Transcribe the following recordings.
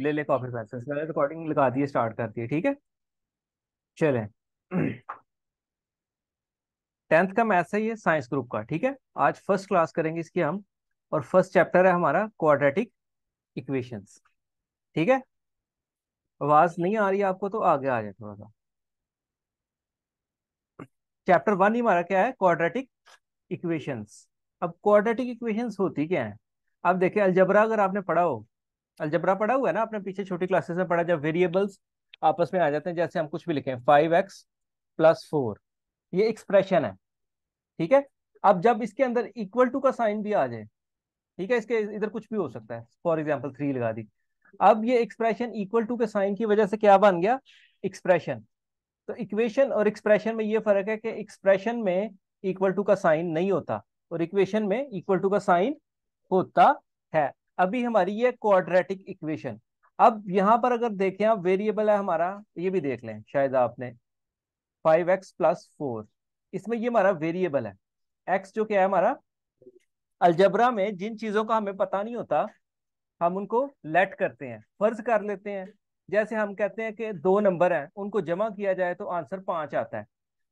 ले ले copy passage recording लगा दी स्टार्ट कर दिए ठीक है चलें टेंथ का मैथ्स है ये साइंस ग्रुप का ठीक है आज फर्स्ट क्लास करेंगे इसकी हम और फर्स्ट चैप्टर है हमारा क्वाड्रेटिक इक्वेशंस ठीक है आवाज नहीं आ रही आपको तो आगे आ जाए थोड़ा सा चैप्टर वन ही हमारा क्या है क्वाड्रेटिक इक्वेशंस अब क्वाड्रेटिक इक्वेशंस होती क्या है अब देखिए अलजबरा अगर आपने पढ़ा हो अलजबरा पढ़ा हुआ है ना आपने पीछे छोटी क्लासेस में पढ़ा जब वेरिएबल्स आपस में आ जाते हैं जैसे हम कुछ भी लिखें फाइव एक्स प्लस फोर ये एक्सप्रेशन है ठीक है अब जब इसके अंदर इक्वल टू का साइन भी आ जाए ठीक है इसके इधर कुछ भी हो सकता है फॉर एग्जाम्पल थ्री लगा दी अब ये एक्सप्रेशन इक्वल टू के साइन की वजह से क्या बन गया एक्सप्रेशन तो इक्वेशन और एक्सप्रेशन में ये फर्क है कि एक्सप्रेशन में इक्वल टू का साइन नहीं होता और इक्वेशन में इक्वल टू का साइन होता है अभी हमारी ये क्वाड्रेटिक इक्वेशन अब यहां पर अगर देखें आप वेरिएबल है हमारा ये भी देख लें शायद आपने फाइव एक्स प्लस फोर इसमें ये हमारा वेरिएबल है एक्स जो क्या है हमारा अलजबरा में जिन चीज़ों का हमें पता नहीं होता हम उनको लेट करते हैं फर्ज कर लेते हैं जैसे हम कहते हैं कि दो नंबर हैं उनको जमा किया जाए तो आंसर पांच आता है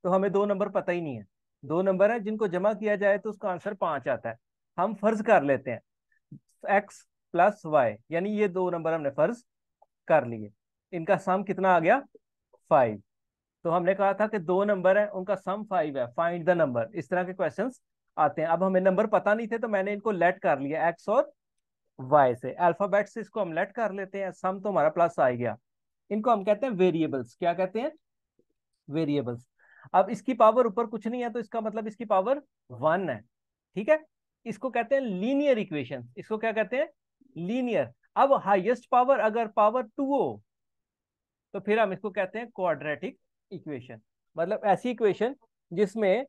तो हमें दो नंबर पता ही नहीं है दो नंबर है जिनको जमा किया जाए तो उसका आंसर पांच आता है हम फर्ज कर लेते हैं एक्स प्लस वाई यानी ये दो नंबर हमने फर्ज कर लिए इनका सम कितना आ गया फाइव तो हमने कहा था कि दो नंबर है उनका सम फाइव है फाइंड द नंबर इस तरह के क्वेश्चन आते हैं अब हमें नंबर पता नहीं थे तो मैंने इनको लेट कर लिया एक्स और वाई से अल्फाबेट से इसको हम लेट कर लेते हैं सम तो हमारा प्लस आ गया इनको हम कहते हैं वेरिएबल्स क्या कहते हैं वेरिएबल्स अब इसकी पावर ऊपर कुछ नहीं है तो इसका मतलब इसकी पावर वन है ठीक है इसको कहते हैं लीनियर इक्वेशन इसको क्या कहते हैं लीनियर अब हाईएस्ट पावर अगर पावर टू हो तो फिर हम इसको कहते हैं क्वाड्रेटिक इक्वेशन मतलब ऐसी इक्वेशन जिसमें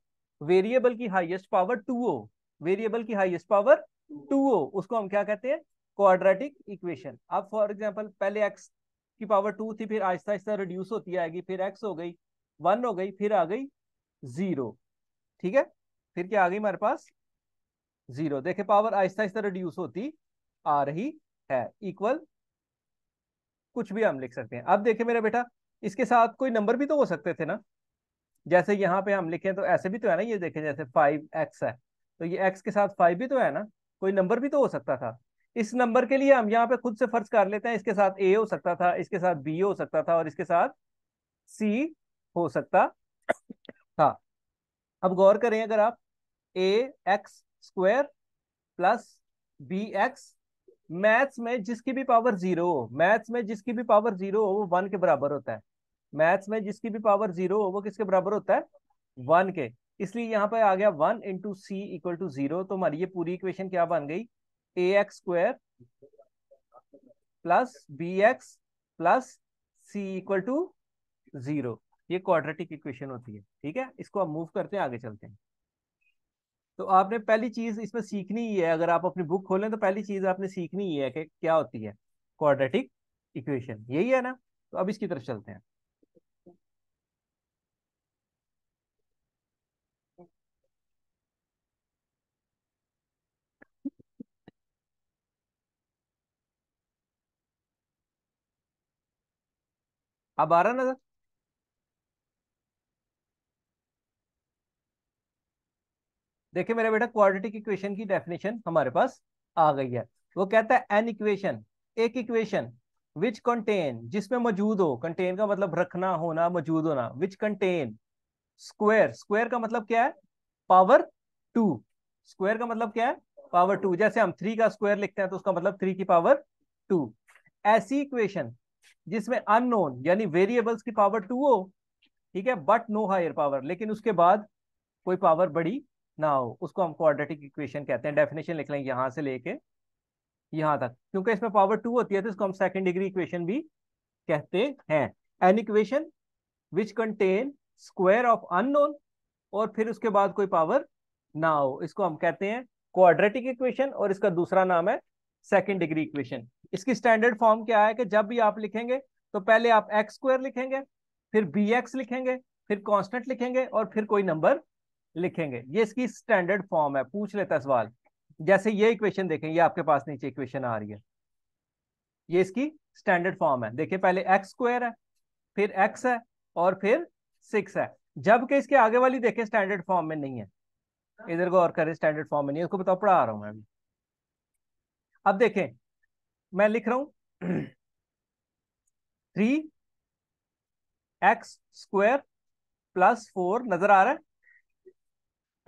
वेरिएबल की हाईएस्ट पावर टू हो वेरिएबल की हाईएस्ट पावर टू हो उसको हम क्या कहते हैं क्वाड्रेटिक इक्वेशन अब फॉर एग्जाम्पल पहले एक्स की पावर टू थी फिर आहिस्ता आहिस्ता रिड्यूस होती आएगी फिर एक्स हो गई वन हो गई फिर आ गई जीरो ठीक है फिर क्या आ गई हमारे पास जीरो देखे पावर आहिस्ता आहिस्ता रिड्यूस होती आ रही है इक्वल कुछ भी हम लिख सकते हैं अब देखे मेरा बेटा इसके साथ कोई नंबर भी तो हो सकते थे ना जैसे यहाँ पे हम लिखे तो ऐसे भी तो है ना ये देखें जैसे फाइव एक्स है तो ये एक्स के साथ फाइव भी तो है ना कोई नंबर भी तो हो सकता था इस नंबर के लिए हम यहाँ पे खुद से फर्ज कर लेते हैं इसके साथ ए हो सकता था इसके साथ बी हो सकता था और इसके साथ सी हो सकता था अब गौर करें अगर आप A x square plus B X maths में जिसकी भी पावर जीरो हो मैथ्स में जिसकी भी पावर जीरो हो वो वन के बराबर होता है मैथ्स में जिसकी भी पावर जीरो हो वो किसके बराबर होता है वन के इसलिए यहाँ पर आ गया one into C equal to zero तो हमारी ये पूरी इक्वेशन क्या बन गई A x square plus B x plus C equal to zero ये क्वाड्रेटिक इक्वेशन होती है ठीक है इसको हम मूव करते हैं आगे चलते हैं तो आपने पहली चीज इसमें सीखनी ही है अगर आप अपनी बुक खोलें तो पहली चीज आपने सीखनी ही है कि क्या होती है क्वाड्रेटिक इक्वेशन यही है ना तो अब इसकी तरफ चलते हैं अब आ रहा नजर देखिए मेरा बेटा क्वाड्रेटिक इक्वेशन की डेफिनेशन हमारे पास आ गई है वो कहता है एन इक्वेशन एक इक्वेशन विच कंटेन जिसमें मौजूद हो कंटेन का मतलब रखना होना मौजूद होना विच कंटेन स्क्वायर स्क्वायर का मतलब क्या है पावर टू स्क्वायर का मतलब क्या है पावर टू जैसे हम थ्री का स्क्वायर लिखते हैं तो उसका मतलब थ्री की पावर टू ऐसी इक्वेशन जिसमें अननोन यानी वेरिएबल्स की पावर टू हो ठीक है बट नो हायर पावर लेकिन उसके बाद कोई पावर बड़ी नाउ उसको हम क्वाड्रेटिक इक्वेशन कहते हैं डेफिनेशन लिख लें यहाँ से लेके यहाँ तक क्योंकि इसमें पावर टू होती है तो इसको हम सेकेंड डिग्री इक्वेशन भी कहते हैं an equation which contain square of unknown और फिर उसके बाद कोई पावर ना हो इसको हम कहते हैं क्वाड्रेटिक इक्वेशन और इसका दूसरा नाम है सेकेंड डिग्री इक्वेशन इसकी स्टैंडर्ड फॉर्म क्या है कि जब भी आप लिखेंगे तो पहले आप एक्स स्क्वायर लिखेंगे फिर बी एक्स लिखेंगे फिर कांस्टेंट लिखेंगे और फिर कोई नंबर लिखेंगे ये इसकी स्टैंडर्ड फॉर्म है पूछ लेता है सवाल जैसे ये इक्वेशन देखें ये आपके पास नीचे इक्वेशन आ रही है ये इसकी स्टैंडर्ड फॉर्म है देखिए पहले एक्स स्क्वायर है फिर एक्स है और फिर सिक्स है जबकि इसके आगे वाली देखें स्टैंडर्ड फॉर्म में नहीं है इधर को और करें स्टैंडर्ड फॉर्म में नहीं है उसको बताओ पढ़ा रहा हूं मैं अभी अब देखें मैं लिख रहा हूं three X square plus four नजर आ रहा है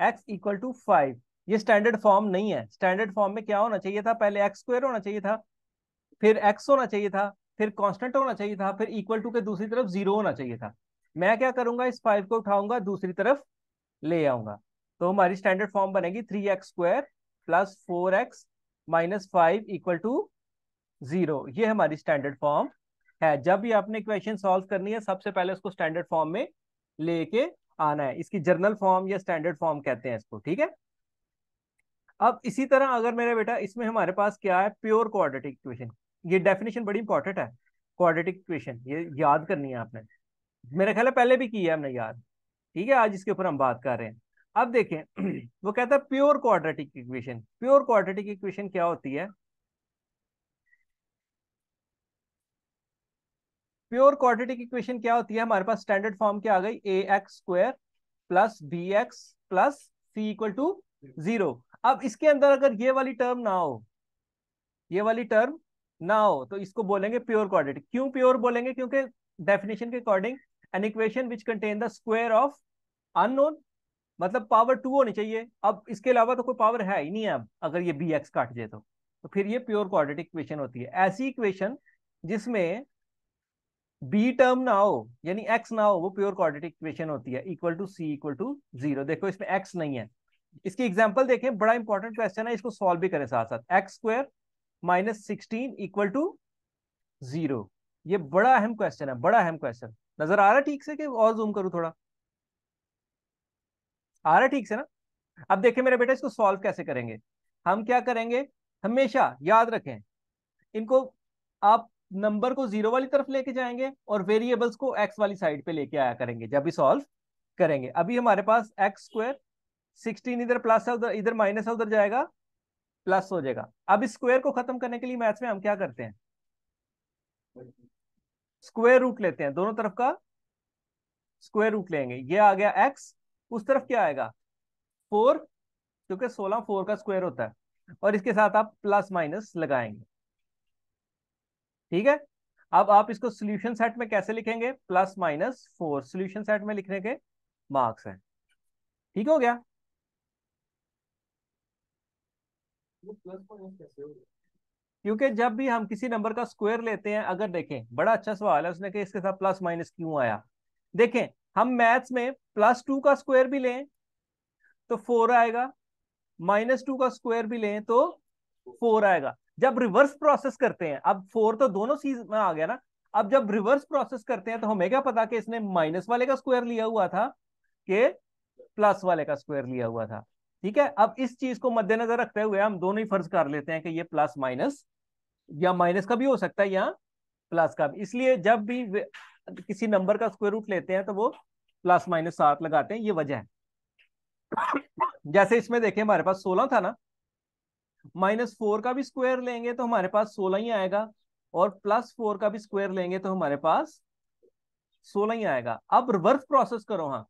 एक्स इक्वल टू फाइव ये स्टैंडर्ड फॉर्म नहीं है स्टैंडर्ड फॉर्म में क्या होना चाहिए था पहले एक्स स्क्वायर होना चाहिए था फिर एक्स होना चाहिए था फिर कांस्टेंट होना चाहिए था फिर इक्वल टू के दूसरी तरफ जीरो होना चाहिए था मैं क्या करूंगा इस फाइव को उठाऊंगा दूसरी तरफ ले आऊंगा तो हमारी स्टैंडर्ड फॉर्म बनेगी three X square plus four X minus five equal to zero ये हमारी स्टैंडर्ड फॉर्म है जब भी आपने इक्वेशन सॉल्व करनी है सबसे पहले उसको स्टैंडर्ड फॉर्म में लेके आना है इसकी जर्नल फॉर्म या स्टैंडर्ड फॉर्म कहते हैं इसको ठीक है अब इसी तरह अगर मेरा बेटा इसमें हमारे पास क्या है प्योर क्वाड्रेटिक इक्वेशन ये डेफिनेशन बड़ी इंपॉर्टेंट है क्वाड्रेटिक इक्वेशन ये याद करनी है आपने मेरा ख्याल है पहले भी की है हमने याद ठीक है आज इसके ऊपर हम बात कर रहे हैं अब देखें वो कहता है pure quadratic equation pure quadratic equation क्या होती है प्योर क्वाड्रेटिक इक्वेशन क्या होती है हमारे पास स्टैंडर्ड फॉर्म क्या आ गई A x square plus B x plus C equal to zero अब इसके अंदर अगर ये वाली टर्म ना हो ये वाली टर्म ना हो तो इसको बोलेंगे प्योर क्वाड्रेटिक क्यों प्योर बोलेंगे क्योंकि डेफिनेशन के according an equation which contain the square of unknown मतलब पावर टू होनी चाहिए अब इसके अलावा तो कोई पावर है ही नहीं है अब अगर ये बी एक्स काट जाए तो, तो फिर ये प्योर क्वाड्रेटिक इक्वेशन होती है ऐसी इक्वेशन जिसमें बी टर्म ना हो यानी एक्स ना हो वो प्योर क्वाड्रेटिक इक्वेशन होती है equal to c equal to zero देखो इसमें एक्स नहीं है इसकी एग्जांपल देखें बड़ा इंपॉर्टेंट क्वेश्चन है इसको सॉल्व भी करें साथ साथ x square minus sixteen equal to zero ये बड़ा अहम क्वेश्चन है बड़ा अहम क्वेश्चन नजर आ रहा है ठीक से कि और जूम करूं थोड़ा आ रहा है ठीक से ना अब देखें मेरे बेटा इसको सॉल्व कैसे करेंगे हम क्या करेंगे हमेशा याद रखें इनको आप नंबर को जीरो वाली तरफ लेके जाएंगे और वेरिएबल्स को एक्स वाली साइड पे लेके आया करेंगे जब भी सॉल्व करेंगे अभी हमारे पास एक्स स्क्वायर सिक्सटीन इधर प्लस है उधर इधर माइनस है उधर जाएगा प्लस हो जाएगा अब इस को खत्म करने के लिए मैथ्स में हम क्या करते हैं स्क्वेयर रूट लेते हैं दोनों तरफ का स्क्वेयर रूट लेंगे ये आ गया एक्स उस तरफ क्या आएगा फोर क्योंकि सोलह फोर का स्क्वायर होता है और इसके साथ आप प्लस माइनस लगाएंगे ठीक है अब आप इसको सोल्यूशन सेट में कैसे लिखेंगे plus minus four solution set में लिखने के मार्क्स हैं ठीक हो गया क्योंकि जब भी हम किसी नंबर का स्क्वायर लेते हैं अगर देखें बड़ा अच्छा सवाल है उसने कहा इसके साथ प्लस माइनस क्यों आया देखें हम मैथ्स में प्लस टू का स्क्वायर भी लें तो फोर आएगा माइनस टू का स्क्वायर भी लें तो फोर आएगा जब रिवर्स प्रोसेस करते हैं अब फोर तो दोनों सीज में आ गया ना अब जब रिवर्स प्रोसेस करते हैं तो हमें क्या पता कि इसने माइनस वाले का स्क्वायर लिया हुआ था कि प्लस वाले का स्क्वायर लिया हुआ था ठीक है अब इस चीज को मद्देनजर रखते हुए हम दोनों ही फर्ज कर लेते हैं कि ये प्लस माइनस या माइनस का भी हो सकता है या प्लस का भी इसलिए जब भी किसी नंबर का स्क्वायर रूट लेते हैं तो वो प्लस माइनस सात लगाते हैं ये वजह है जैसे इसमें देखें हमारे पास सोलह था ना माइनस फोर का भी स्क्वायर लेंगे तो हमारे पास सोलह ही आएगा और प्लस फोर का भी स्क्वायर लेंगे तो हमारे पास सोलह ही आएगा अब रिवर्स प्रोसेस करो हाँ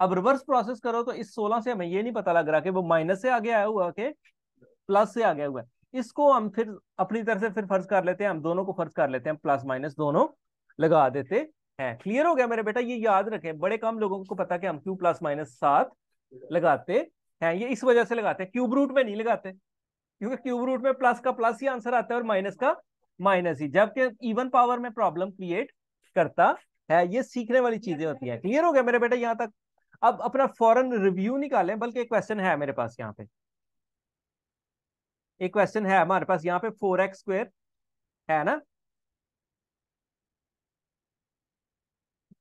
अब रिवर्स प्रोसेस करो तो इस सोलह से हमें ये नहीं पता लग रहा कि वो माइनस से आगे आया हुआ के प्लस से आगे हुआ है इसको हम फिर अपनी तरफ से फिर फर्ज कर लेते हैं हम दोनों को फर्ज कर लेते हैं प्लस माइनस दोनों लगा देते हैं क्लियर हो गया मेरे बेटा ये याद रखें बड़े कम लोगों को पता कि हम क्यू प्लस माइनस सात लगाते हैं ये इस वजह से लगाते हैं क्यूब रूट में नहीं लगाते क्योंकि क्यूब रूट में प्लस का प्लस ही आंसर आता है और माइनस का माइनस ही जबकि इवन पावर में प्रॉब्लम क्रिएट करता है ये सीखने वाली चीजें होती हैं क्लियर हो गया मेरे बेटा यहाँ तक अब अपना फॉरन रिव्यू निकालें बल्कि एक क्वेश्चन है मेरे पास यहाँ पे एक क्वेश्चन है हमारे पास यहाँ पे फोर एक्स स्क्वेयर है ना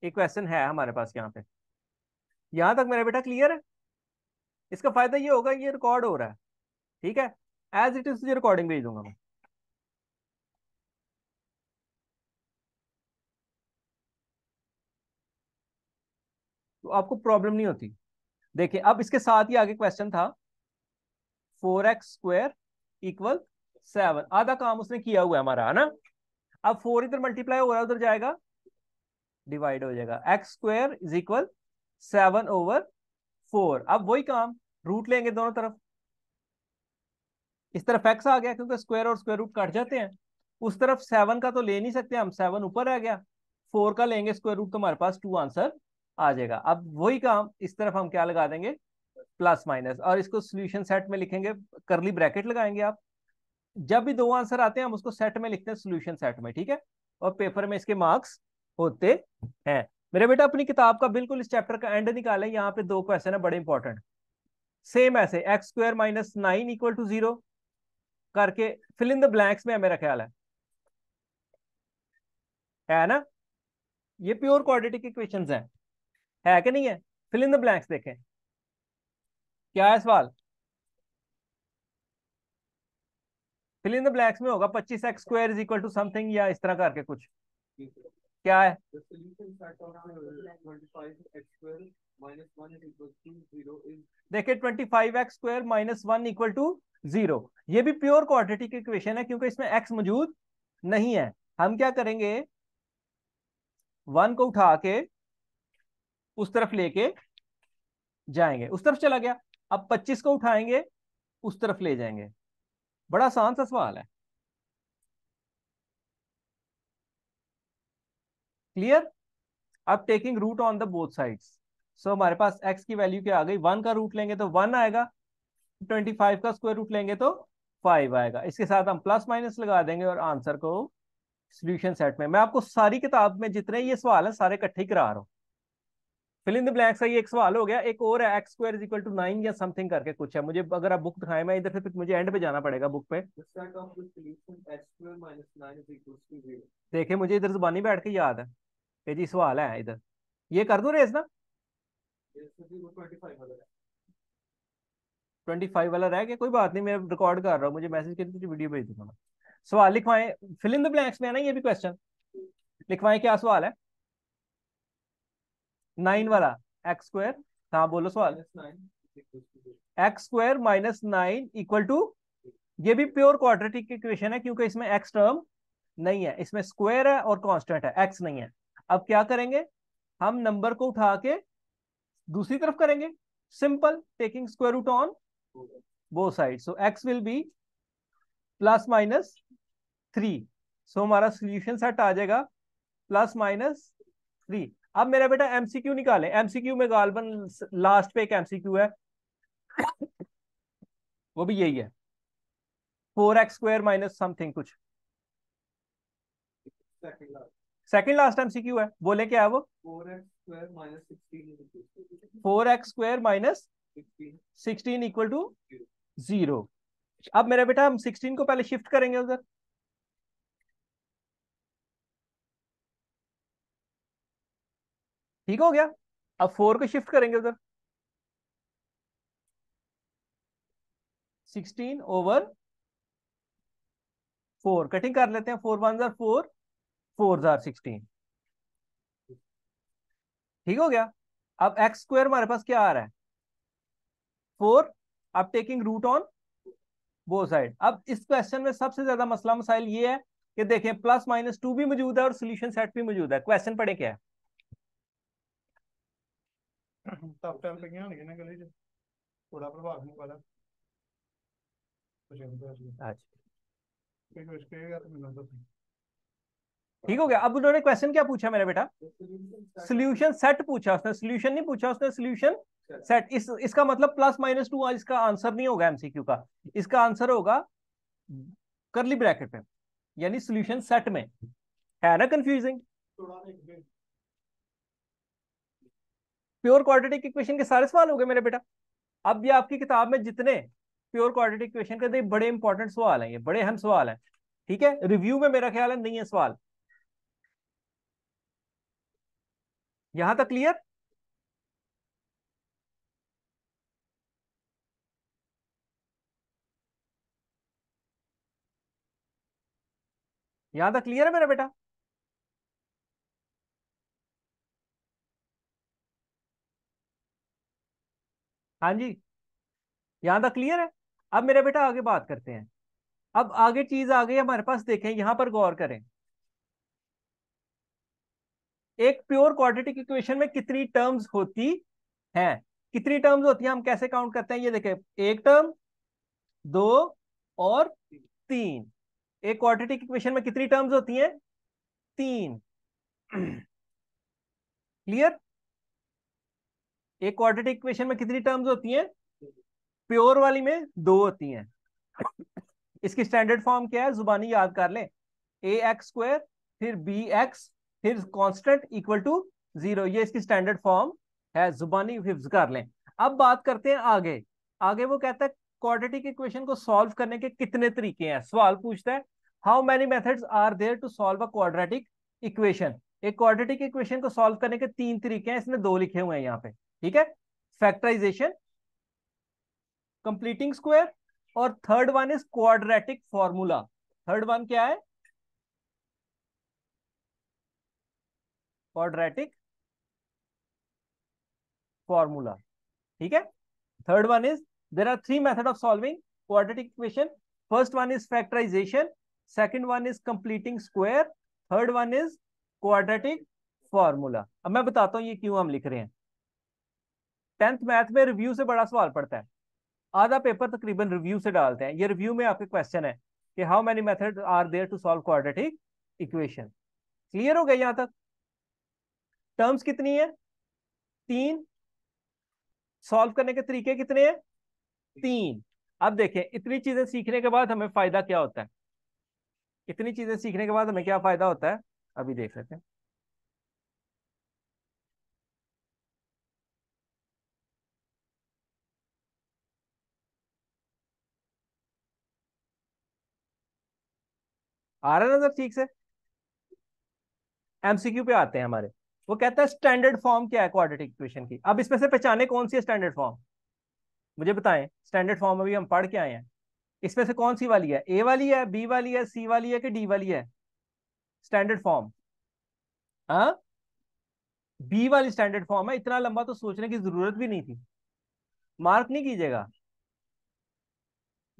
एक क्वेश्चन है हमारे पास यहाँ पे यहां तक मेरा बेटा क्लियर है इसका फायदा ये होगा ये रिकॉर्ड हो रहा है ठीक है एज इट इज रिकॉर्डिंग भेज दूंगा मैं तो आपको प्रॉब्लम नहीं होती देखिए अब इसके साथ ही आगे क्वेश्चन था four x square equal seven आधा काम उसने किया हुआ है हमारा है ना अब फोर इधर मल्टीप्लाई हो रहा है उधर जाएगा डिवाइड हो जाएगा x square is equal seven over four अब वही काम रूट लेंगे दोनों तरफ इस तरफ एक्स आ गया क्योंकि स्क्वायर और स्क्वायर रूट कट जाते हैं उस तरफ सेवन का तो ले नहीं सकते हम सेवन ऊपर रह गया फोर का लेंगे स्क्वायर रूट तो हमारे पास टू आंसर आ जाएगा अब वही काम इस तरफ हम क्या लगा देंगे प्लस माइनस और इसको सोल्यूशन सेट में लिखेंगे करली ब्रैकेट लगाएंगे आप जब भी दो आंसर आते हैं हम उसको सेट में लिखते हैं सोल्यूशन सेट में ठीक है और पेपर में इसके मार्क्स होते हैं मेरे बेटा अपनी किताब का बिल्कुल इस चैप्टर का एंड निकालें यहाँ पे दो क्वेश्चन है बड़े इंपॉर्टेंट सेम ऐसे x square minus nine equal to zero करके फिल इन द ब्लैंक्स में है मेरा ख्याल है है ना ये प्योर क्वाड्रेटिक इक्वेशंस हैं है कि नहीं है फिल इन द ब्लैंक्स देखें क्या है सवाल फिल इन द ब्लैंक्स में होगा पच्चीस x square is equal to something या इस तरह करके कुछ क्या है देखिए twenty five x square minus one equal to zero ये भी प्योर क्वाड्रेटिक इक्वेशन है क्योंकि इसमें एक्स मौजूद नहीं है हम क्या करेंगे वन को उठा के उस तरफ लेके जाएंगे उस तरफ चला गया अब पच्चीस को उठाएंगे उस तरफ ले जाएंगे बड़ा आसान सा सवाल है क्लियर अब taking root on the both sides so हमारे पास एक्स की वैल्यू क्या आ गई वन का रूट लेंगे तो वन आएगा ट्वेंटी फाइव का स्क्वायर रूट लेंगे तो फाइव आएगा इसके साथ हम प्लस माइनस लगा देंगे और आंसर को सोल्यूशन सेट में मैं आपको सारी किताब में जितने ये सवाल है सारे इकट्ठे करा रहा हूँ फिलिंग द ब्लैंक्स का ये एक सवाल हो गया एक और है x square is equal to nine या समथिंग करके कुछ है मुझे अगर आप बुक दिखाएं मैं इधर से फिर मुझे एंड पे जाना पड़ेगा बुक पे देखिए मुझे इधर जुबानी बैठ के याद है ये जी सवाल है इधर ये कर दो रेस ना वाला रह गया कोई बात नहीं मैं रिकॉर्ड कर रहा हूँ मुझे मैसेज करके तुझे वीडियो भेज दूंगा सवाल लिखवाएं फिल इन द ब्लैंक्स में है ना ये भी क्वेश्चन लिखवाएं क्या सवाल है नाइन वाला एक्स स्क्वायर हाँ बोलो सवाल x square minus nine equal to ये भी प्योर क्वाड्रेटिक इक्वेशन है क्योंकि इसमें एक्स टर्म नहीं है इसमें स्क्वायर है और कॉन्स्टेंट है एक्स नहीं है अब क्या करेंगे हम नंबर को उठा के दूसरी तरफ करेंगे simple taking square root on both side so x will be plus minus three so हमारा सोल्यूशन सेट आ जाएगा प्लस माइनस थ्री अब मेरा बेटा एमसीक्यू निकाले एमसीक्यू में गालबन लास्ट पे एक एमसीक्यू है वो भी यही है four x square minus something कुछ सेकंड लास्ट एमसीक्यू है बोले क्या है वो four x four x square minus sixteen equal to zero अब मेरा बेटा हम सिक्सटीन को पहले शिफ्ट करेंगे उधर ठीक हो गया अब फोर को शिफ्ट करेंगे उधर सिक्सटीन ओवर फोर कटिंग कर लेते हैं फोर वन जार फोर फोर जार सिक्सटीन ठीक हो गया अब एक्स स्क्वायर हमारे पास क्या आ रहा है फोर अब टेकिंग रूट ऑन वो साइड अब इस क्वेश्चन में सबसे ज्यादा मसला मसाइल ये है कि देखें प्लस माइनस टू भी मौजूद है और सोल्यूशन सेट भी मौजूद है क्वेश्चन पढ़े क्या है तो अच्छा ठीक हो गया अब उन्होंने क्वेश्चन क्या पूछा मेरा बेटा सोल्यूशन सेट पूछा उसने सोल्यूशन नहीं पूछा उसने सोल्यूशन सेट इस इसका मतलब प्लस माइनस टू इसका आंसर नहीं होगा एमसीक्यू का इसका आंसर होगा करली ब्रैकेट में यानी सोल्यूशन सेट में है ना कंफ्यूजिंग प्योर क्वाड्रेटिक इक्वेशन के सारे सवाल हो गए मेरे बेटा अब ये आपकी किताब में जितने प्योर क्वाड्रेटिक इक्वेशन के बड़े इंपॉर्टेंट सवाल हैं ये बड़े अहम सवाल हैं ठीक है रिव्यू में मेरा ख्याल है नहीं है सवाल यहां तक क्लियर यहां तक क्लियर है मेरा बेटा हाँ जी यहां तक क्लियर है अब मेरे बेटा आगे बात करते हैं अब आगे चीज आ गई हमारे पास देखें यहां पर गौर करें एक प्योर क्वाड्रेटिक इक्वेशन में कितनी टर्म्स होती हैं कितनी टर्म्स होती हैं हम कैसे काउंट करते हैं ये देखें एक टर्म दो और तीन एक क्वाड्रेटिक इक्वेशन में कितनी टर्म्स होती हैं तीन क्लियर एक क्वाड्रेटिक इक्वेशन में कितनी टर्म्स होती हैं प्योर वाली में दो होती हैं इसकी स्टैंडर्ड फॉर्म क्या है जुबानी याद कर लें ए एक्स स्क्वायर फिर बी एक्स फिर कॉन्स्टेंट इक्वल टू जीरो ये इसकी स्टैंडर्ड फॉर्म है जुबानी हिफ्ज कर लें अब बात करते हैं आगे आगे वो कहता है क्वाड्रेटिक इक्वेशन को सॉल्व करने के कितने तरीके हैं सवाल पूछता है how many methods are there to solve a quadratic equation एक क्वाड्रेटिक इक्वेशन को सॉल्व करने के तीन तरीके हैं इसने दो लिखे हुए हैं यहाँ पे ठीक है फैक्टराइजेशन कंप्लीटिंग स्क्वायर और third one is quadratic formula third one क्या है क्वाड्रेटिक फॉर्मूला ठीक है third one is there are three method of solving quadratic equation first one is factorisation second one is completing square third one is quadratic formula अब मैं बताता हूं ये क्यों हम लिख रहे हैं टेंथ मैथ में रिव्यू से बड़ा सवाल पड़ता है आधा पेपर तकरीबन रिव्यू से डालते हैं ये रिव्यू में आपके क्वेश्चन है कि how many method are there to solve quadratic equation clear हो गया यहां तक टर्म्स कितनी है तीन सॉल्व करने के तरीके कितने हैं तीन अब देखें इतनी चीजें सीखने के बाद हमें फायदा क्या होता है इतनी चीजें सीखने के बाद हमें क्या फायदा होता है अभी देख लेते हैं आ रहा है नजर ठीक से एमसीक्यू पे आते हैं हमारे वो कहता है स्टैंडर्ड फॉर्म क्या है क्वाड्रेटिक इक्वेशन की अब इसमें से पहचाने कौन सी है स्टैंडर्ड फॉर्म मुझे बताएं स्टैंडर्ड फॉर्म अभी हम पढ़ के आए हैं इसमें से कौन सी वाली है ए वाली है बी वाली है सी वाली है कि डी वाली है स्टैंडर्ड फॉर्म बी वाली स्टैंडर्ड फॉर्म है इतना लंबा तो सोचने की जरूरत भी नहीं थी मार्क नहीं कीजिएगा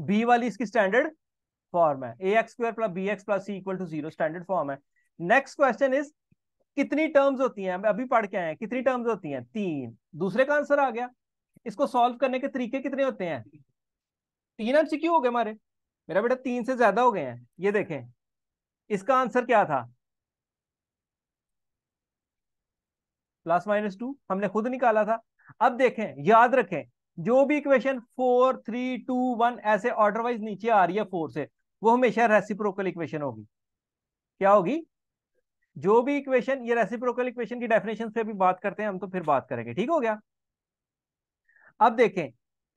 बी वाली इसकी स्टैंडर्ड फॉर्म है a x square plus B x plus C equal to zero standard form है नेक्स्ट क्वेश्चन इज कितनी टर्म्स होती हैं अभी पढ़ के आए कितनी टर्म्स होती हैं तीन दूसरे का आंसर आ गया इसको सॉल्व करने के तरीके कितने होते हैं तीन एमसीक्यू हो गए हमारे मेरा बेटा तीन से ज्यादा हो गए हैं ये देखें इसका आंसर क्या था प्लस माइनस टू हमने खुद निकाला था अब देखें याद रखें जो भी equation four three two one ऐसे ऑर्डर वाइज नीचे आ रही है फोर से वो हमेशा रेसिप्रोकल इक्वेशन होगी क्या होगी जो भी इक्वेशन ये रेसिप्रोकल इक्वेशन की डेफिनेशन पे भी बात करते हैं हम तो फिर बात करेंगे ठीक हो गया अब देखें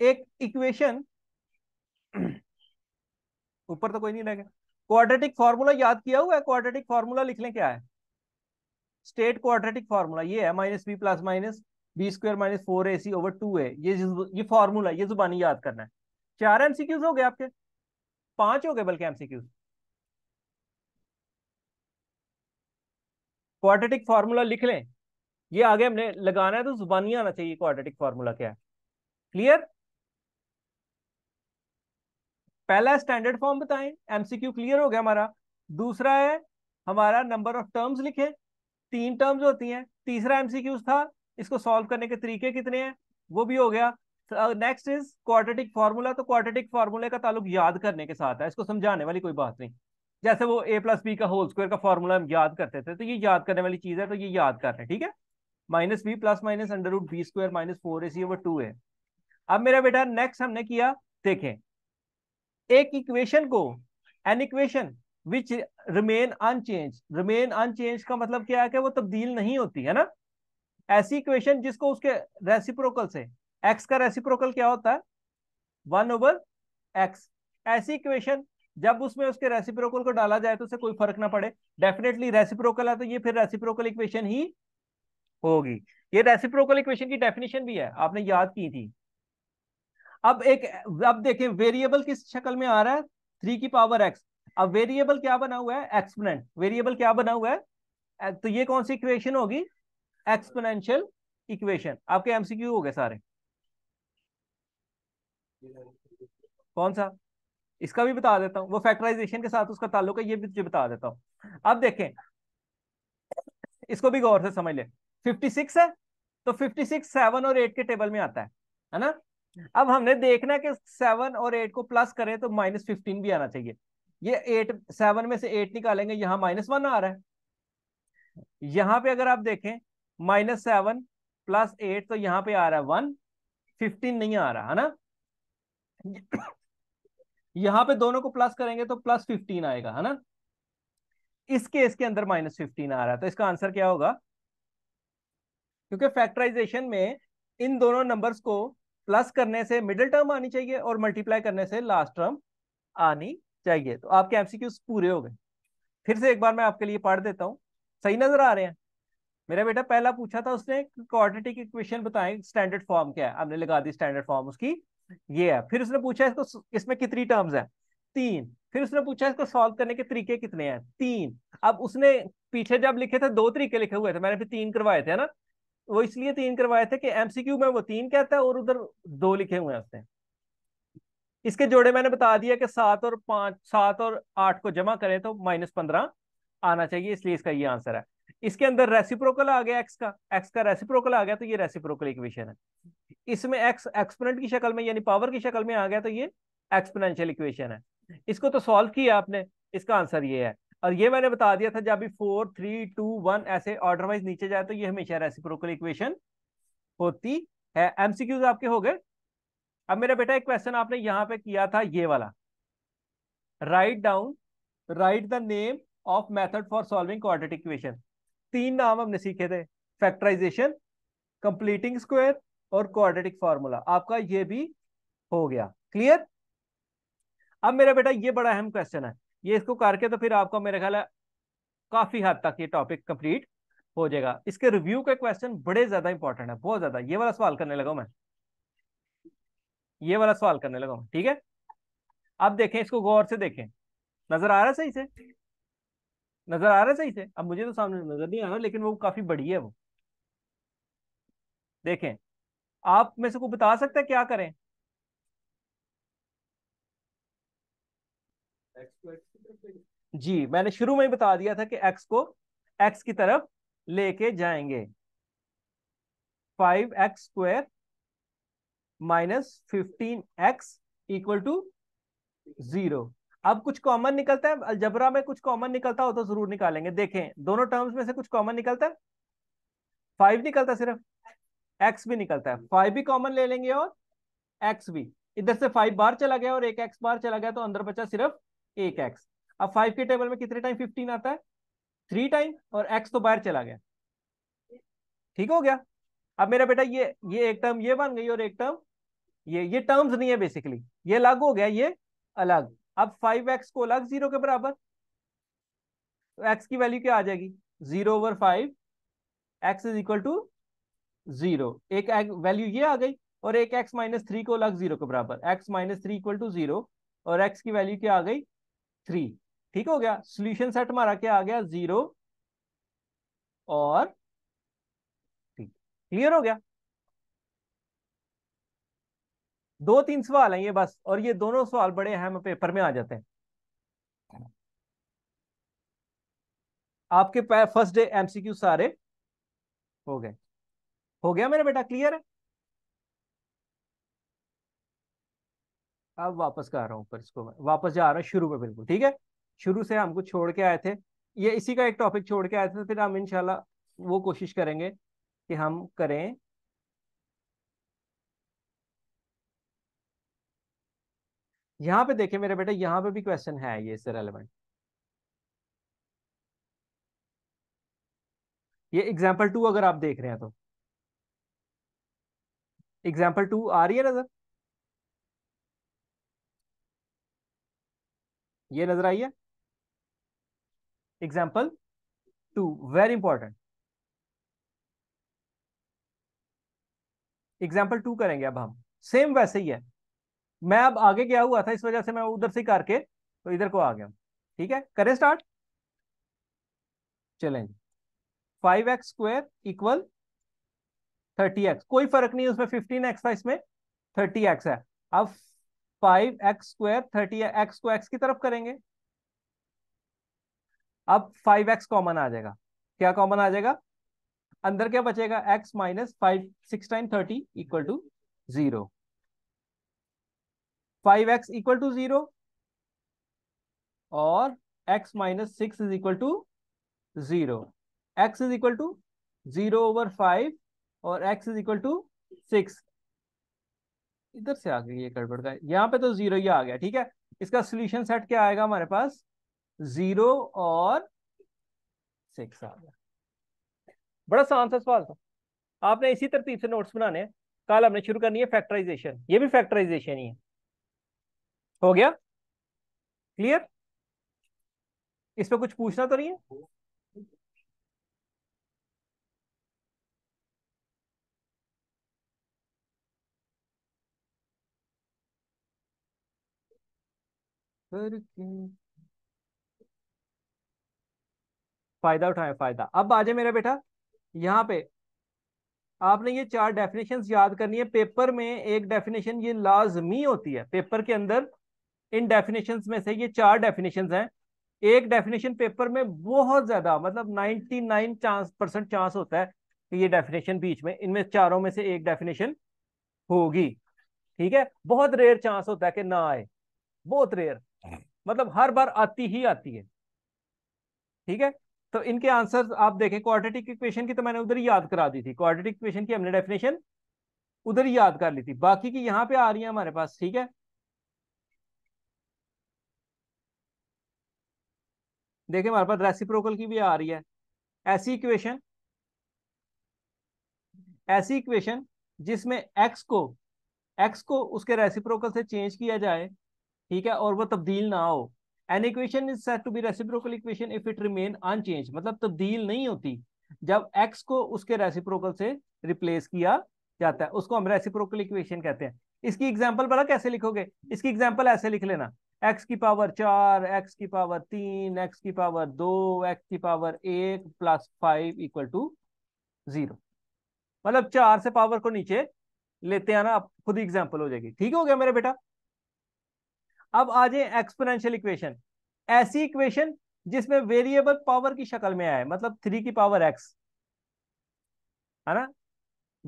एक इक्वेशन ऊपर तो कोई नहीं रहेगा क्वाड्रेटिक फॉर्मूला याद किया हुआ है क्वाड्रेटिक फार्मूला लिख लें क्या है स्टेट क्वाड्रेटिक फार्मूला ये है minus b plus minus b square minus four a c over two a ये ये फॉर्मूला ये जुबानी याद करना है चार एमसीक्यूज हो गए आपके पांच हो गए बल्कि एमसीक्यूज क्वाड्रेटिक फार्मूला लिख लें ये आगे हमने लगाना है तो जुबानी आना चाहिए क्वाड्रेटिक फार्मूला क्या है क्लियर पहला स्टैंडर्ड फॉर्म बताएं एमसीक्यू क्लियर हो गया हमारा दूसरा है हमारा नंबर ऑफ टर्म्स लिखे तीन टर्म्स होती हैं तीसरा एमसीक्यू था इसको सॉल्व करने के तरीके कितने हैं वो भी हो गया नेक्स्ट इज क्वाड्रेटिक फार्मूला तो क्वाड्रेटिक फार्मूले का ताल्लुक याद करने के साथ है इसको समझाने वाली कोई बात नहीं जैसे वो ए प्लस बी का होल स्क्वायर का फॉर्मूला हम याद करते थे तो ये याद करने वाली चीज है तो ये याद कर रहे ठीक है minus b plus minus under root b square minus four a c over two है अब मेरा बेटा नेक्स्ट हमने किया देखें एक इक्वेशन को an equation which remain unchange remain unchange का मतलब क्या है कि वो तब्दील नहीं होती है ना ऐसी इक्वेशन जिसको उसके रेसिप्रोकल से एक्स का रेसिप्रोकल क्या होता है वन ओवर एक्स ऐसी इक्वेशन जब उसमें उसके रेसिप्रोकल को डाला जाए तो उसे कोई फर्क ना पड़े डेफिनेटली रेसिप्रोकल है तो ये फिर रेसिप्रोकल इक्वेशन ही होगी ये रेसिप्रोकल इक्वेशन की डेफिनेशन भी है आपने याद की थी अब एक अब देखें वेरिएबल किस शक्ल में आ रहा है थ्री की पावर एक्स अब वेरिएबल क्या बना हुआ है एक्सपोनेंट वेरिएबल क्या बना हुआ है तो ये कौन सी इक्वेशन होगी एक्सपोनेंशियल इक्वेशन आपके एमसीक्यू हो गए सारे कौन सा इसका भी बता देता हूँ वो फैक्टराइजेशन के साथ उसका ताल्लुक है ये भी बता देता हूँ अब देखें इसको भी गौर से समझ ले 56 है तो 56 सेवन और एट के टेबल में आता है है ना अब हमने देखना है कि सेवन और एट को प्लस करें तो माइनस फिफ्टीन भी आना चाहिए ये एट सेवन में से एट निकालेंगे यहाँ माइनस वन आ रहा है यहाँ पे अगर आप देखें माइनस सेवन प्लस एट तो यहाँ पे आ रहा है वन फिफ्टीन नहीं आ रहा है ना यहां पे दोनों को प्लस करेंगे तो प्लस फिफ्टीन आएगा है ना इस केस के अंदर माइनस फिफ्टीन आ रहा है तो इसका आंसर क्या होगा क्योंकि फैक्टराइजेशन में इन दोनों नंबर्स को प्लस करने से मिडिल टर्म आनी चाहिए और मल्टीप्लाई करने से लास्ट टर्म आनी चाहिए तो आपके एमसीक्यूज पूरे हो गए फिर से एक बार मैं आपके लिए पढ़ देता हूं सही नजर आ रहे हैं मेरा बेटा पहला पूछा था उसने क्वाड्रेटिक इक्वेशन बताएं स्टैंडर्ड फॉर्म क्या है हमने लगा दी स्टैंडर्ड फॉर्म उसकी ये है फिर उसने पूछा इसको इसमें कितनी टर्म्स है तीन फिर उसने पूछा इसको सॉल्व करने के तरीके कितने हैं तीन अब उसने पीछे जब लिखे थे दो तरीके लिखे हुए थे मैंने फिर तीन करवाए थे ना वो इसलिए तीन करवाए थे कि एमसीक्यू में वो तीन कहता है और उधर दो लिखे हुए हैं उसने इसके जोड़े मैंने बता दिया कि सात और पांच सात और आठ को जमा करें तो माइनस पंद्रह आना चाहिए इसलिए इसका ये आंसर है इसके अंदर रेसिप्रोकल आ गया एक्स का एक्स का रेसिप्रोकल आ गया तो ये रेसिप्रोकल इक्वेशन है इसमें एक्स एक्सपोनेंट की शक्ल में यानी पावर की शक्ल में आ गया तो ये एक्सपोनेंशियल इक्वेशन है इसको तो सॉल्व किया आपने इसका आंसर ये है और ये मैंने बता दिया था जब भी फोर थ्री टू वन ऐसे ऑर्डर वाइज नीचे जाए तो ये हमेशा रेसिप्रोकल इक्वेशन होती है एमसीक्यूज आपके हो गए अब मेरा बेटा एक क्वेश्चन आपने यहाँ पे किया था ये वाला write down write the name of method for solving quadratic equation तीन नाम हमने सीखे थे फैक्टराइजेशन कंप्लीटिंग स्क्वायर और क्वाड्रेटिक फॉर्मूला आपका ये भी हो गया क्लियर अब मेरा बेटा ये बड़ा अहम क्वेश्चन है ये इसको करके तो फिर आपका मेरे ख्याल है काफी हद तक ये टॉपिक कंप्लीट हो जाएगा इसके रिव्यू के क्वेश्चन बड़े ज्यादा इंपॉर्टेंट है बहुत ज्यादा ये वाला सवाल करने लगा मैं ये वाला सवाल करने लगा ठीक है अब देखें इसको गौर से देखें नजर आ रहा है सही से नजर आ रहा है सही से अब मुझे तो सामने नजर नहीं आ रहा लेकिन वो काफी बड़ी है वो देखें आप में से को बता सकता है क्या करें जी मैंने शुरू में ही बता दिया था कि एक्स को एक्स की तरफ लेके जाएंगे five x square minus fifteen x equal to zero अब कुछ कॉमन निकलता है अलजबरा में कुछ कॉमन निकलता हो तो जरूर निकालेंगे देखें दोनों टर्म्स में से कुछ कॉमन निकलता है फाइव निकलता है सिर्फ एक्स भी निकलता है फाइव भी कॉमन ले लेंगे और एक्स भी इधर से फाइव बार चला गया और एक एक्स बार चला गया तो अंदर बचा सिर्फ एक एक्स अब फाइव के टेबल में कितने टाइम फिफ्टीन आता है थ्री टाइम और एक्स तो बाहर चला गया ठीक हो गया अब मेरा बेटा ये ये एक टर्म ये बन गई और एक टर्म ये ये टर्म्स नहीं है बेसिकली ये अलग हो गया ये अलग अब फाइव एक्स को अलग जीरो के बराबर तो एक्स की वैल्यू क्या आ जाएगी zero over five x is equal to zero एक वैल्यू ये आ गई और एक एक्स माइनस थ्री को अलग जीरो के बराबर x minus three equal to zero और एक्स की वैल्यू क्या आ गई थ्री ठीक हो गया सोल्यूशन सेट हमारा क्या आ गया जीरो और ठीक क्लियर हो गया दो तीन सवाल हैं ये बस और ये दोनों सवाल बड़े अहम पेपर में आ जाते हैं आपके फर्स्ट डे एमसीक्यू सारे हो गए हो गया मेरा बेटा क्लियर है अब वापस कर रहा हूं ऊपर इसको मैं वापस जा रहा हूँ शुरू में बिल्कुल ठीक है शुरू से हमको छोड़ के आए थे ये इसी का एक टॉपिक छोड़ के आए थे फिर हम इनशाला वो कोशिश करेंगे कि हम करें यहां पे देखे मेरे बेटे यहां पे भी क्वेश्चन है ये इससे रेलिवेंट ये एग्जाम्पल टू अगर आप देख रहे हैं तो एग्जाम्पल टू आ रही है नजर ये नजर आई है example two very important example two करेंगे अब हम सेम वैसे ही है मैं अब आगे गया हुआ था इस वजह से मैं उधर से करके तो इधर को आ गया ठीक है करें स्टार्ट चलें five x square equal thirty x कोई फर्क नहीं उसमें फिफ्टीन एक्स था इसमें थर्टी एक्स है अब five x square thirty x को एक्स की तरफ करेंगे अब फाइव एक्स कॉमन आ जाएगा क्या कॉमन आ जाएगा अंदर क्या बचेगा x minus five six time thirty equal to zero five x equal to zero और x minus six is equal to zero x is equal to zero over five और x is equal to six इधर से आ गई ये गड़बड़ का यहाँ पे तो जीरो ही आ गया ठीक है इसका सोल्यूशन सेट क्या आएगा हमारे पास जीरो और सिक्स आ गया बड़ा सा आंसर सवाल था आपने इसी तरतीब से नोट्स बनाने हैं कल हमने शुरू करनी है फैक्टराइजेशन ये भी फैक्टराइजेशन ही है हो गया क्लियर इस पर कुछ पूछना तो नहीं है फायदा उठाए फायदा अब आ जाए मेरा बेटा यहाँ पे आपने ये चार डेफिनेशंस याद करनी है पेपर में एक डेफिनेशन ये लाजमी होती है पेपर के अंदर इन डेफिनेशन में से ये चार डेफिनेशन हैं एक डेफिनेशन पेपर में बहुत ज्यादा मतलब 99 चांस परसेंट चांस होता है कि ये डेफिनेशन बीच में इनमें चारों में से एक डेफिनेशन होगी ठीक है बहुत रेयर चांस होता है कि ना आए बहुत रेयर मतलब हर बार आती ही आती है ठीक है तो इनके आंसर आप देखें क्वाड्रेटिक इक्वेशन की तो मैंने उधर याद करा दी थी क्वाड्रेटिक इक्वेशन की हमने डेफिनेशन उधर ही याद कर ली थी बाकी की यहाँ पे आ रही है हमारे पास ठीक है देखिए हमारे पास रेसिप्रोकल की भी आ रही है ऐसी इक्वेशन ऐसी इक्वेशन जिसमें एक्स को एक्स को उसके रेसिप्रोकल से चेंज किया जाए ठीक है और वो तब्दील ना हो an equation is said to be reciprocal equation if it remain unchange मतलब तब्दील नहीं होती जब एक्स को उसके रेसिप्रोकल से रिप्लेस किया जाता है उसको हम रेसिप्रोकल इक्वेशन कहते हैं इसकी एग्जांपल बड़ा कैसे लिखोगे इसकी एग्जांपल ऐसे लिख लेना एक्स की पावर चार एक्स की पावर तीन एक्स की पावर दो एक्स की पावर एक plus five equal to zero मतलब चार से पावर को नीचे लेते हैं ना आप खुद एग्जाम्पल हो जाएगी ठीक हो गया मेरे बेटा अब आ जाए एक्सपोनेंशियल इक्वेशन ऐसी इक्वेशन जिसमें वेरिएबल पावर की शक्ल में आए मतलब थ्री की पावर एक्स है ना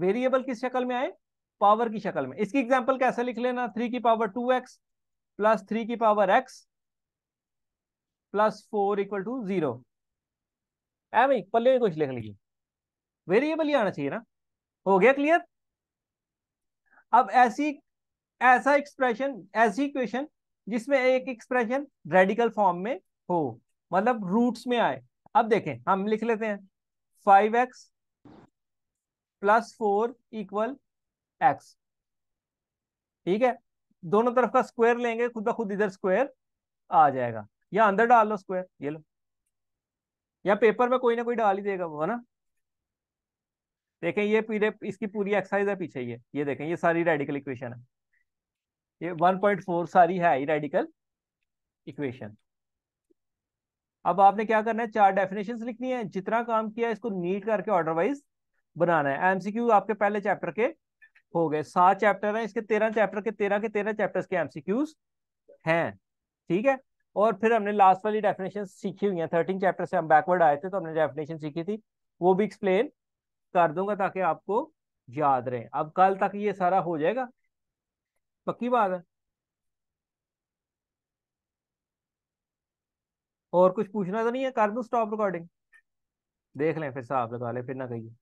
वेरिएबल किस शक्ल में आए पावर की शक्ल में इसकी एग्जाम्पल कैसे लिख लेना थ्री की power two x plus three की power x plus four equal to zero है भाई पल्ले में कुछ लिख लीजिए वेरिएबल ही आना चाहिए ना हो गया क्लियर अब ऐसी ऐसा एक्सप्रेशन ऐसी इक्वेशन जिसमें एक एक्सप्रेशन रेडिकल फॉर्म में हो मतलब रूट्स में आए अब देखें हम लिख लेते हैं five x plus four equal x ठीक है दोनों तरफ का स्क्वायर लेंगे खुद ब खुद इधर स्क्वायर आ जाएगा या अंदर डाल लो स्क्वायर ये लो या पेपर में कोई ना कोई डाल ही देगा वो है ना देखें ये पीरे इसकी पूरी एक्सरसाइज है पीछे ये ये देखें ये सारी रेडिकल इक्वेशन है ये 1.4 सारी है ये रेडिकल इक्वेशन अब आपने क्या करना है चार डेफिनेशन लिखनी है जितना काम किया इसको नीट करके ऑर्डरवाइज बनाना है एमसीक्यू आपके पहले चैप्टर के हो गए सात चैप्टर हैं इसके तेरह चैप्टर के तेरह के तेरह चैप्टर्स के एमसीक्यूज हैं ठीक है और फिर हमने लास्ट वाली डेफिनेशन सीखी हुई है थर्टीन चैप्टर से हम बैकवर्ड आए थे तो हमने डेफिनेशन सीखी थी वो भी एक्सप्लेन कर दूंगा ताकि आपको याद रहे अब कल तक ये सारा हो जाएगा पक्की बात है और कुछ पूछना तो नहीं है कर दूं स्टॉप रिकॉर्डिंग देख लें फिर साहब लगा लें फिर ना कहिए